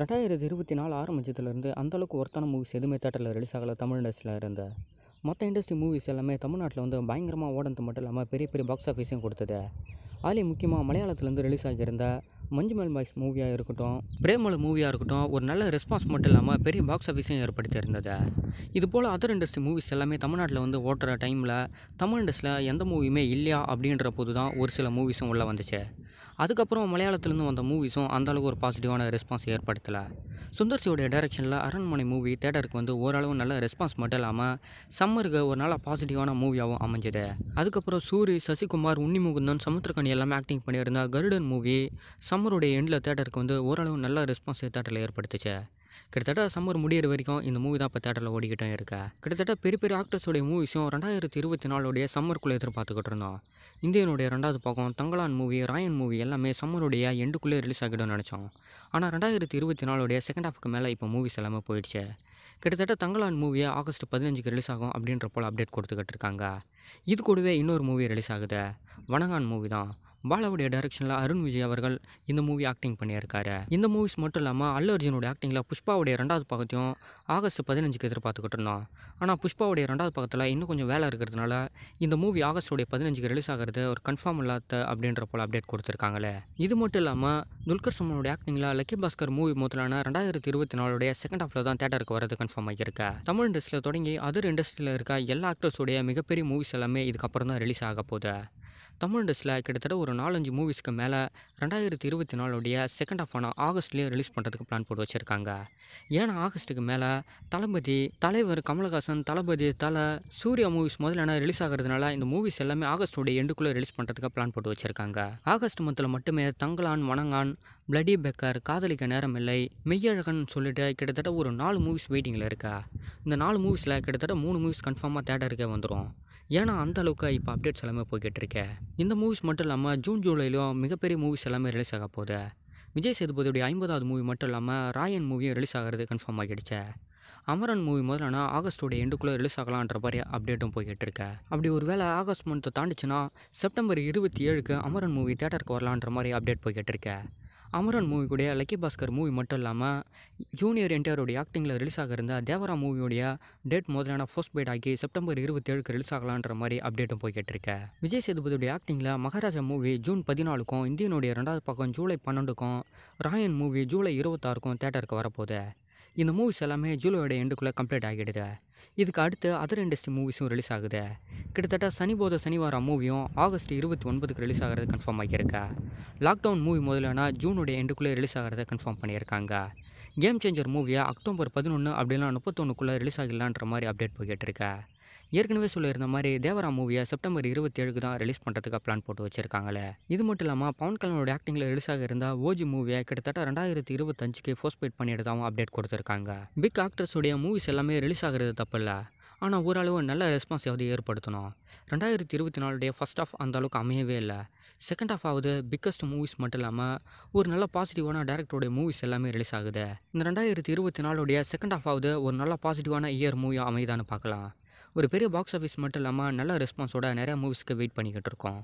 ரெண்டாயிரத்தி இருபத்தி நாலு ஆரம்பிச்சதுலேருந்து அந்தளவுக்கு ஒருத்தான மூவிஸ் எதுவுமே தேட்டரில் ரிலீஸ் ஆகலை தமிழ் இண்டஸ்ட்ரியில் இருந்த மற்ற இண்டஸ்ட்ரி மூவிஸ் எல்லாமே தமிழ்நாட்டில் வந்து பயங்கரமாக ஓடனது மட்டும் இல்லாமல் பெரிய பெரிய பாக்ஸ் ஆஃபீஸையும் கொடுத்தது ஆலி முக்கியமாக மலையாளத்துலேருந்து ரிலீஸ் ஆகியிருந்த மஞ்சுமல் பாய்ஸ் மூவியாக இருக்கட்டும் பிரேமல மூவியாக இருக்கட்டும் ஒரு நல்ல ரெஸ்பான்ஸ் மட்டும் இல்லாமல் பெரிய பாக்ஸ் ஆஃபீஸையும் ஏற்படுத்தி இருந்தது இது போல் அதர் இண்டஸ்ட்ரி மூவிஸ் எல்லாமே தமிழ்நாட்டில் வந்து ஓட்டுற டைமில் தமிழ் இண்டஸ்ட்ரியில் எந்த மூவியுமே இல்லையா அப்படின்ற போது தான் ஒரு சில மூவிஸும் உள்ளே வந்துச்சு அதுக்கப்புறம் மலையாளத்துலேருந்து வந்த மூவிஸும் அந்தளவுக்கு ஒரு பாசிட்டிவான ரெஸ்பான்ஸ் ஏற்படுத்தலை சுந்தர்சியோடைய டைரக்ஷனில் அரண்மனை மூவி தேட்டருக்கு வந்து ஓரளவு நல்ல ரெஸ்பான்ஸ் மட்டும் இல்லாமல் சம்மருக்கு ஒரு நல்ல பாசிட்டிவான மூவியாகவும் அமைஞ்சது அதுக்கப்புறம் சூரி சசிகுமார் உன்னிமுகுந்தன் சமுத்திரக்கணி எல்லாமே ஆக்டிங் பண்ணியிருந்த கருடன் மூவி சம்மருடைய எண்டில் தேட்டருக்கு வந்து ஓரளவு நல்ல ரெஸ்பான்ஸ் தேட்டரில் ஏற்படுத்துச்சு கிட்டத்தட்ட சம்மர் முடியிற வரைக்கும் இந்த மூவி தான் இப்போ தேட்டரில் ஓடிக்கிட்டே இருக்கா கிட்டத்தட்ட பெரிய பெரிய ஆக்டர்ஸோடைய மூவிஸும் ரெண்டாயிரத்தி இருபத்தி நாலுடைய சம்மருக்குள்ளே எதிர்பார்த்துக்கிட்டு இருந்தோம் இந்தியனுடைய ரெண்டாவது பக்கம் தங்களான் மூவி ராயன் மூவி எல்லாமே சம்மருடைய எண்டுக்குள்ளே ரிலீஸ் ஆகிடும்னு நினச்சோம் ஆனால் ரெண்டாயிரத்தி இருபத்தி நாலுடைய செகண்ட் ஹாஃப்க்கு மேலே இப்போ மூவிஸ் எல்லாமே போயிடுச்சு கிட்டத்தட்ட தங்களான் மூவியை ஆகஸ்ட் பதினஞ்சுக்கு ரிலீஸ் ஆகும் அப்படின்ற போல் அப்டேட் கொடுத்துக்கிட்டு இருக்காங்க இது கூடவே இன்னொரு மூவி ரிலீஸ் ஆகுது வனகான் மூவி தான் பாலாவுடைய டைரக்ஷனில் அருண் விஜய் அவர்கள் இந்த மூவி ஆக்டிங் பண்ணியிருக்காரு இந்த மூவிஸ் மட்டும் இல்லாமல் அல்லு அர்ஜுனுடைய ஆக்டிங்கில் புஷ்பாவுடைய ரெண்டாவது பக்கத்தையும் ஆகஸ்ட் பதினஞ்சுக்கு எதிர்பார்த்துக்கிட்டு இருந்தோம் ஆனால் புஷ்பாவுடைய ரெண்டாவது பக்கத்தில் இன்னும் கொஞ்சம் வேலை இருக்கிறதுனால இந்த மூவி ஆகஸ்டோடைய பதினஞ்சுக்கு ரிலீஸ் ஆகிறது ஒரு கன்ஃபார்ம் இல்லாத அப்படின்ற போல் அப்டேட் கொடுத்துருக்காங்களே இது மட்டும் இல்லாமல் துல்கர் சமனுடைய ஆக்டிங்கில் லக்கி பாஸ்கர் மூவி முதலான ரெண்டாயிரத்தி இருபத்தி நாலுடைய செகண்ட் ஹாஃபில் தான் தேட்டருக்கு வரது கன்ஃபார்ம் ஆகியிருக்கு தமிழ் இண்டஸ்ட்ரியில் தொடங்கி அதர் இண்டஸ்ட்ரியில் இருக்க எல்லா ஆக்டர்ஸோடைய மிகப்பெரிய மூவிஸ் எல்லாமே இதுக்கப்புறம் தான் ரிலீஸ் ஆக போகுது தமிழ் இண்டஸ்ட்ரியில் கிட்டத்தட்ட ஒரு நாலஞ்சு மூவிஸ்க்கு மேலே ரெண்டாயிரத்தி இருபத்தி நாலுடைய செகண்ட் ஆஃப் ஆனால் ஆகஸ்ட்லேயே ரிலீஸ் பண்ணுறதுக்கு பிளான் போட்டு வச்சுருக்காங்க ஏன்னா ஆகஸ்ட்டுக்கு மேலே தளபதி தலைவர் கமலஹாசன் தளபதி தலை சூர்யா மூவிஸ் முதல்ல என்ன ரிலீஸ் ஆகிறதுனால இந்த மூவிஸ் எல்லாமே ஆகஸ்டோடைய எண்டுக்குள்ளே ரிலீஸ் பண்ணுறதுக்கு பிளான் போட்டு வச்சுருக்காங்க ஆகஸ்ட் மந்தில் மட்டுமே தங்களான் மணங்கான் பிளடி பெக்கர் காதலிக்க நேரம் இல்லை மெய்யழகன் சொல்லிட்டு கிட்டத்தட்ட ஒரு நாலு மூவிஸ் வெயிட்டிங்கில் இருக்கா இந்த நாலு மூவிஸில் கிட்டத்தட்ட மூணு மூவிஸ் கன்ஃபார்மாக தேட்டருக்கே வந்துடும் ஏன்னா அந்த அளவுக்கு இப்போ அப்டேட்ஸ் எல்லாமே போய்கிட்டு இருக்கேன் இந்த மூவிஸ் மட்டும் இல்லாமல் ஜூன் ஜூலையிலும் மிகப்பெரிய மூவிஸ் எல்லாமே ரிலீஸ் ஆக போகுது விஜய் சேதுபதியுடைய ஐம்பதாவது மூவி மட்டும் இல்லாமல் ராயன் மூவியும் ரிலீஸ் ஆகிறது கன்ஃபார்ம் ஆகிடுச்சு அமரன் மூவி முதலான ஆகஸ்டோடைய எண்டுக்குள்ளே ரிலீஸ் ஆகலான்ற மாதிரி அப்டேட்டும் போய்கிட்டு இருக்கேன் அப்படி ஒரு வேளை ஆகஸ்ட் மந்த்தை தாண்டிச்சுன்னா செப்டம்பர் இருபத்தி ஏழுக்கு அமரன் மூவி தேட்டருக்கு வரலான்ற மாதிரி அப்டேட் போய்கிட்டு இருக்கேன் அமரன் மூவி கூட லக்கி பாஸ்கர் மூவி மட்டும் இல்லாமல் ஜூனியர் என்டிஆருடைய ஆக்டிங்கில் ரிலீஸ் ஆகிருந்த தேவரா மூவியோடைய டேட் முதலான ஃபர்ஸ்ட் பேட் ஆகி செப்டம்பர் இருபத்தி ஏழுக்கு ரிலீஸ் ஆகலான்ற மாதிரி அப்டேட்டும் போய் கேட்டிருக்கேன் விஜய் சேதுபதியுடைய ஆக்டிங்கில் மகாராஜா மூவி ஜூன் பதினாலுக்கும் இந்தியனுடைய ரெண்டாவது பக்கம் ஜூலை பன்னெண்டுக்கும் ராயன் மூவி ஜூலை இருபத்தாறுக்கும் தேட்டருக்கு வரப்போகுது இந்த மூவிஸ் எல்லாமே ஜூலையோட எண்டுக்குள்ளே கம்ப்ளீட் ஆகிடுது இதுக்கு அடுத்து அதர் இண்டஸ்ட்ரி மூவிஸும் ரிலீஸ் ஆகுது கிட்டத்தட்ட சனி போத சனிவாரம் மூவியும் ஆகஸ்ட் இருபத்தி ஒன்பதுக்கு ரிலீஸ் ஆகிறது கன்ஃபார்ம் ஆகியிருக்கா லாக்டவுன் மூவி முதலனா ஜூனுடைய எண்டுக்குள்ளே ரிலீஸ் ஆகிறத கன்ஃபார்ம் பண்ணியிருக்காங்க கேம் சேஞ்சர் மூவியை அக்டோபர் பதினொன்று அப்படின்னா முப்பத்தொன்னுக்குள்ளே ரிலீஸ் ஆகிடலான்ற மாதிரி அப்டேட் போய்கிட்டு இருக்கேன் ஏற்கனவே சொல்லியிருந்த மாதிரி தேவரா மூவியை செப்டம்பர் இருபத்தி ஏழுக்கு தான் ரிலீஸ் பண்ணுறதுக்கு பிளான் போட்டு வச்சிருக்காங்களே இது மட்டும் இல்லாமல் பவன் கல்யாணோட ஆக்டிங்கில் ரிலீஸ் ஆக இருந்தால் ஓஜி மூவியை கிட்டத்தட்ட ரெண்டாயிரத்தி இருபத்தஞ்சுக்கு போஸ்ட்பேட் பண்ணிடுதாவும் அப்டேட் கொடுத்துருக்காங்க பிக் ஆக்டர்ஸுடைய மூவிஸ் எல்லாமே ரிலீஸ் ஆகிறது இல்லை ஆனால் ஓரளவு நல்ல ரெஸ்பான்ஸ் எதாவது ஏற்படுத்தணும் ரெண்டாயிரத்தி இருபத்தி நாலுடைய ஃபஸ்ட் ஆஃப் அந்த அளவுக்கு அமையவே இல்லை செகண்ட் ஆஃப் ஆகுது பிக்கஸ்ட் மூவிஸ் மட்டும் இல்லாமல் ஒரு நல்ல பாசிட்டிவான டேரக்டருடைய மூவிஸ் எல்லாமே ரிலீஸ் ஆகுது இந்த ரெண்டாயிரத்தி இருபத்தி நாலுடைய செகண்ட் ஆஃப் ஆகுது ஒரு நல்ல பாசிட்டிவான இயர் மூவி அமைதான்னு பார்க்கலாம் ஒரு பெரிய பாக்ஸ் ஆஃபீஸ் மட்டும் இல்லாமல் நல்ல ரெஸ்பான்ஸோட நிறையா மூவிஸ்க்கு வெயிட் பண்ணிக்கிட்டு இருக்கோம்